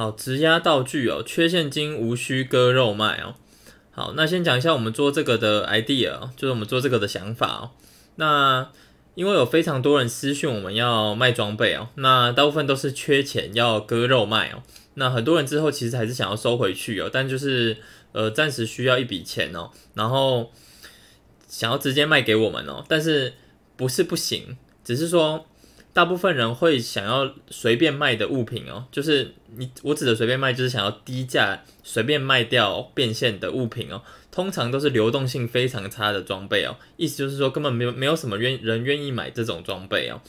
好，质押道具哦，缺现金无需割肉卖哦。好，那先讲一下我们做这个的 idea 就是我们做这个的想法哦。那因为有非常多人私讯我们要卖装备哦，那大部分都是缺钱要割肉卖哦。那很多人之后其实还是想要收回去哦，但就是呃暂时需要一笔钱哦，然后想要直接卖给我们哦，但是不是不行，只是说。大部分人会想要随便卖的物品哦，就是你我指的随便卖，就是想要低价随便卖掉变现的物品哦。通常都是流动性非常差的装备哦，意思就是说根本没有没有什么愿人愿意买这种装备哦。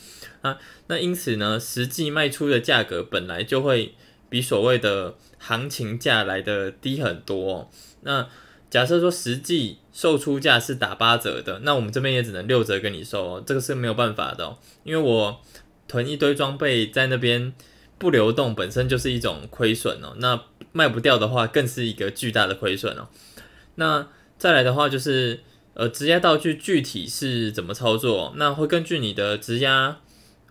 啊，那因此呢，实际卖出的价格本来就会比所谓的行情价来的低很多。哦。那假设说实际售出价是打八折的，那我们这边也只能六折跟你收哦，这个是没有办法的哦，因为我囤一堆装备在那边不流动本身就是一种亏损哦，那卖不掉的话更是一个巨大的亏损哦。那再来的话就是，呃，质押道具具体是怎么操作？那会根据你的质押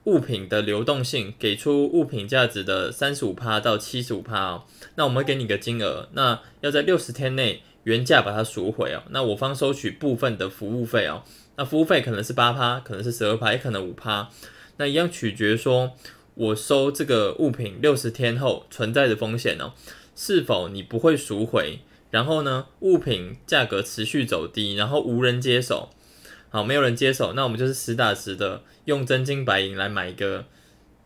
物品的流动性，给出物品价值的三十五趴到七十五趴哦。那我们给你个金额，那要在六十天内。原价把它赎回哦，那我方收取部分的服务费哦，那服务费可能是八趴，可能是十二趴，也可能五趴，那一样取决说，我收这个物品六十天后存在的风险哦，是否你不会赎回，然后呢，物品价格持续走低，然后无人接手，好，没有人接手，那我们就是实打实的用真金白银来买一个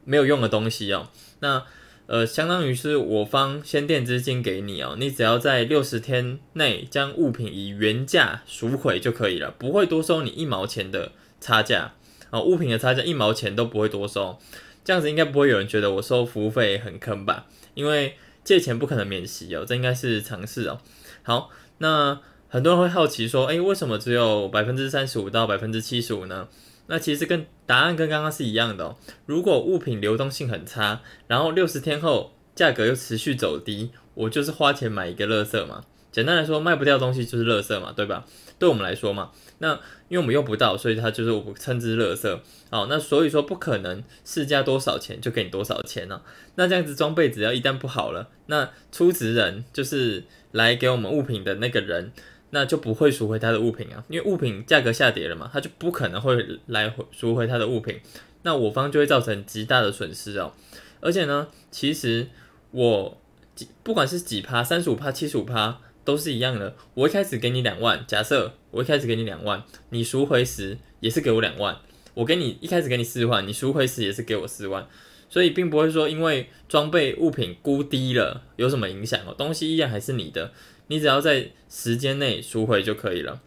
没有用的东西哦，那。呃，相当于是我方先垫资金给你哦，你只要在六十天内将物品以原价赎回就可以了，不会多收你一毛钱的差价啊，物品的差价一毛钱都不会多收，这样子应该不会有人觉得我收服务费很坑吧？因为借钱不可能免息哦，这应该是常识哦。好，那很多人会好奇说，诶，为什么只有百分之三十五到百分之七十五呢？那其实跟答案跟刚刚是一样的哦。如果物品流动性很差，然后六十天后价格又持续走低，我就是花钱买一个垃圾嘛。简单来说，卖不掉东西就是垃圾嘛，对吧？对我们来说嘛，那因为我们用不到，所以它就是我们称之垃圾。哦，那所以说不可能市价多少钱就给你多少钱呢？那这样子装备只要一旦不好了，那出资人就是来给我们物品的那个人。那就不会赎回他的物品啊，因为物品价格下跌了嘛，他就不可能会来赎回他的物品，那我方就会造成极大的损失哦。而且呢，其实我几不管是几趴，三十五趴、七十五趴都是一样的。我一开始给你两万，假设我一开始给你两万，你赎回时也是给我两万，我给你一开始给你四万，你赎回时也是给我四万，所以并不会说因为装备物品估低了有什么影响哦，东西依然还是你的。你只要在时间内赎回就可以了。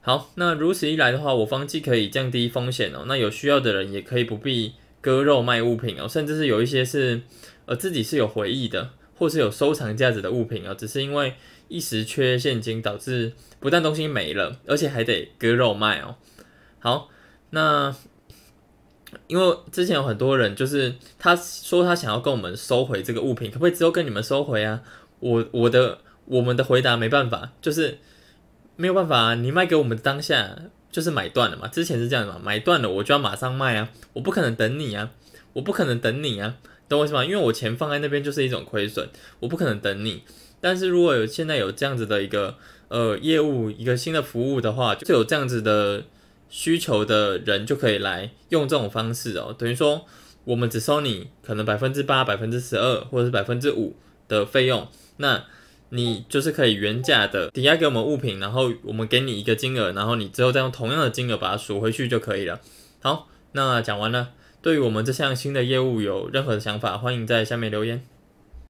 好，那如此一来的话，我方既可以降低风险哦，那有需要的人也可以不必割肉卖物品哦，甚至是有一些是呃自己是有回忆的，或是有收藏价值的物品哦，只是因为一时缺现金导致不但东西没了，而且还得割肉卖哦。好，那因为之前有很多人就是他说他想要跟我们收回这个物品，可不可以只有跟你们收回啊？我我的。我们的回答没办法，就是没有办法啊！你卖给我们当下就是买断了嘛，之前是这样嘛，买断了我就要马上卖啊，我不可能等你啊，我不可能等你啊，懂我意思吗？因为我钱放在那边就是一种亏损，我不可能等你。但是如果有现在有这样子的一个呃业务，一个新的服务的话，就是有这样子的需求的人就可以来用这种方式哦，等于说我们只收你可能百分之八、百分之十二或者是百分之五的费用，那。你就是可以原价的抵押给我们物品，然后我们给你一个金额，然后你之后再用同样的金额把它赎回去就可以了。好，那讲完了，对于我们这项新的业务有任何的想法，欢迎在下面留言。